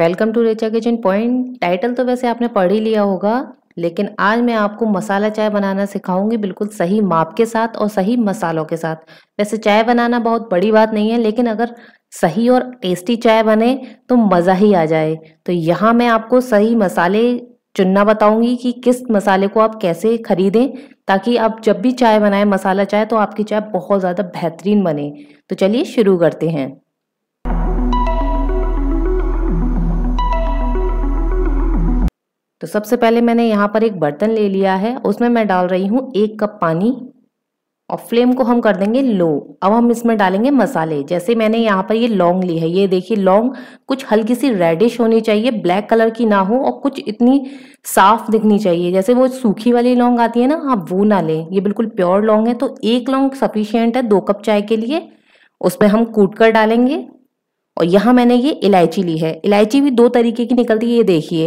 welcome to Recha kitchen point title तो वैसे आपने पढ़ ही लिया होगा लेकिन आज मैं आपको मसाला चाय बनाना सिखाऊंगी बिल्कुल सही माप के साथ और सही मसालों के साथ वैसे चाय बनाना बहुत बड़ी बात नहीं है लेकिन अगर सही और टेस्टी चाय बने तो मज़ा ही आ जाए तो यहाँ मैं आपको सही मसाले चुनना बताऊंगी कि किस मसाले को आप कैसे खरीदें ताकि आप जब भी चाय बनाएं मसाला चाय तो आपकी चाय बहुत ज़्यादा बेहतरीन बने तो चलिए शुरू करते हैं तो सबसे पहले मैंने यहाँ पर एक बर्तन ले लिया है उसमें मैं डाल रही हूँ एक कप पानी और फ्लेम को हम कर देंगे लो अब हम इसमें डालेंगे मसाले जैसे मैंने यहाँ पर ये लौंग ली है ये देखिए लौंग कुछ हल्की सी रेडिश होनी चाहिए ब्लैक कलर की ना हो और कुछ इतनी साफ दिखनी चाहिए जैसे वो सूखी वाली लौंग आती है ना आप वो ना लें ये बिल्कुल प्योर लौंग है तो एक लौंग सफिशियंट है दो कप चाय के लिए उसमें हम कूट कर डालेंगे और यहाँ मैंने ये इलायची ली है इलायची भी दो तरीके की निकलती है ये देखिए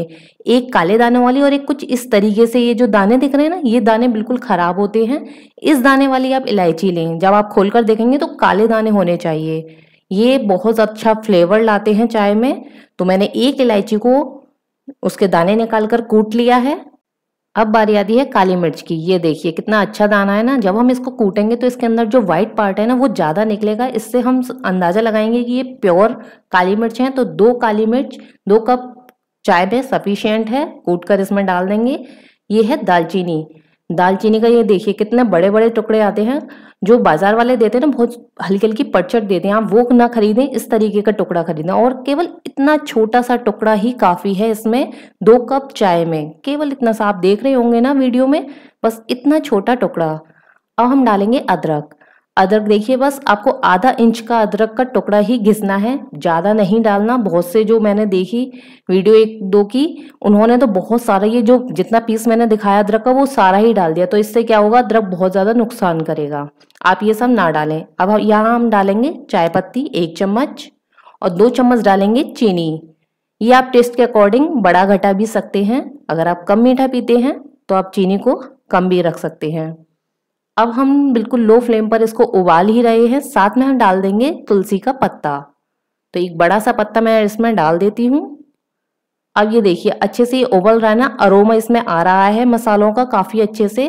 एक काले दाने वाली और एक कुछ इस तरीके से ये जो दाने दिख रहे हैं ना ये दाने बिल्कुल ख़राब होते हैं इस दाने वाली आप इलायची लें जब आप खोलकर देखेंगे तो काले दाने होने चाहिए ये बहुत अच्छा फ्लेवर लाते हैं चाय में तो मैंने एक इलायची को उसके दाने निकाल कर कूट लिया है अब बारी आती है काली मिर्च की ये देखिए कितना अच्छा दाना है ना जब हम इसको कूटेंगे तो इसके अंदर जो व्हाइट पार्ट है ना वो ज़्यादा निकलेगा इससे हम अंदाज़ा लगाएंगे कि ये प्योर काली मिर्च है तो दो काली मिर्च दो कप चाय में सफिशियंट है कूट कर इसमें डाल देंगे ये है दालचीनी दालचीनी का ये देखिए कितने बड़े बड़े टुकड़े आते हैं जो बाजार वाले देते हैं ना बहुत हल्की हल्की पटचट देते हैं आप वो ना खरीदें इस तरीके का टुकड़ा खरीदें और केवल इतना छोटा सा टुकड़ा ही काफी है इसमें दो कप चाय में केवल इतना सा आप देख रहे होंगे ना वीडियो में बस इतना छोटा टुकड़ा अब हम डालेंगे अदरक अदरक देखिए बस आपको आधा इंच का अदरक का टुकड़ा ही घिसना है ज़्यादा नहीं डालना बहुत से जो मैंने देखी वीडियो एक दो की उन्होंने तो बहुत सारा ये जो जितना पीस मैंने दिखाया अदरक का वो सारा ही डाल दिया तो इससे क्या होगा अदरक बहुत ज़्यादा नुकसान करेगा आप ये सब ना डालें अब यहाँ हम डालेंगे चाय पत्ती एक चम्मच और दो चम्मच डालेंगे चीनी ये आप टेस्ट के अकॉर्डिंग बड़ा घटा भी सकते हैं अगर आप कम मीठा पीते हैं तो आप चीनी को कम भी रख सकते हैं अब हम बिल्कुल लो फ्लेम पर इसको उबाल ही रहे हैं साथ में हम डाल देंगे तुलसी का पत्ता तो एक बड़ा सा पत्ता मैं इसमें डाल देती हूँ अब ये देखिए अच्छे से ये उबल रहा है ना अरोमा इसमें आ रहा है मसालों का काफ़ी अच्छे से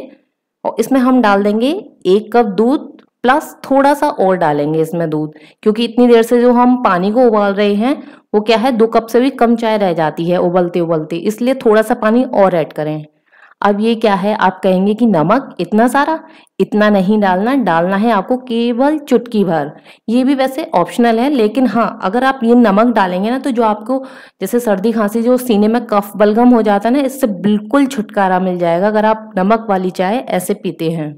और इसमें हम डाल देंगे एक कप दूध प्लस थोड़ा सा और डालेंगे इसमें दूध क्योंकि इतनी देर से जो हम पानी को उबाल रहे हैं वो क्या है दो कप से भी कम चाय रह जाती है उबलते उबलते इसलिए थोड़ा सा पानी और ऐड करें अब ये क्या है आप कहेंगे कि नमक इतना सारा इतना नहीं डालना डालना है आपको केवल चुटकी भर ये भी वैसे ऑप्शनल है लेकिन हाँ अगर आप ये नमक डालेंगे ना तो जो आपको जैसे सर्दी खांसी जो सीने में कफ बलगम हो जाता है ना इससे बिल्कुल छुटकारा मिल जाएगा अगर आप नमक वाली चाय ऐसे पीते हैं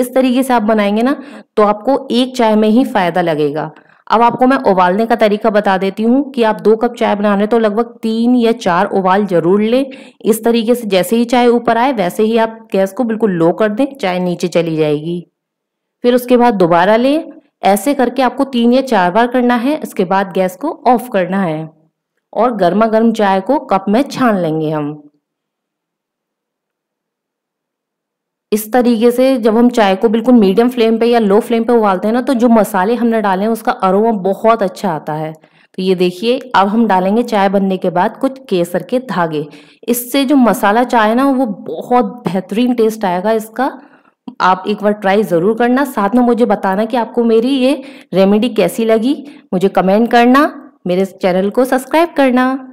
इस तरीके से आप बनाएंगे ना तो आपको एक चाय में ही फायदा लगेगा अब आपको मैं उबालने का तरीका बता देती हूँ कि आप दो कप चाय बना रहे तो लगभग तीन या चार उबाल जरूर लें इस तरीके से जैसे ही चाय ऊपर आए वैसे ही आप गैस को बिल्कुल लो कर दें चाय नीचे चली जाएगी फिर उसके बाद दोबारा लें ऐसे करके आपको तीन या चार बार करना है इसके बाद गैस को ऑफ करना है और गर्मा गर्म चाय को कप में छान लेंगे हम इस तरीके से जब हम चाय को बिल्कुल मीडियम फ्लेम पे या लो फ्लेम पे उबालते हैं ना तो जो मसाले हमने डाले हैं उसका अरोमा बहुत अच्छा आता है तो ये देखिए अब हम डालेंगे चाय बनने के बाद कुछ केसर के धागे इससे जो मसाला चाय ना वो बहुत बेहतरीन टेस्ट आएगा इसका आप एक बार ट्राई ज़रूर करना साथ में मुझे बताना कि आपको मेरी ये रेमेडी कैसी लगी मुझे कमेंट करना मेरे चैनल को सब्सक्राइब करना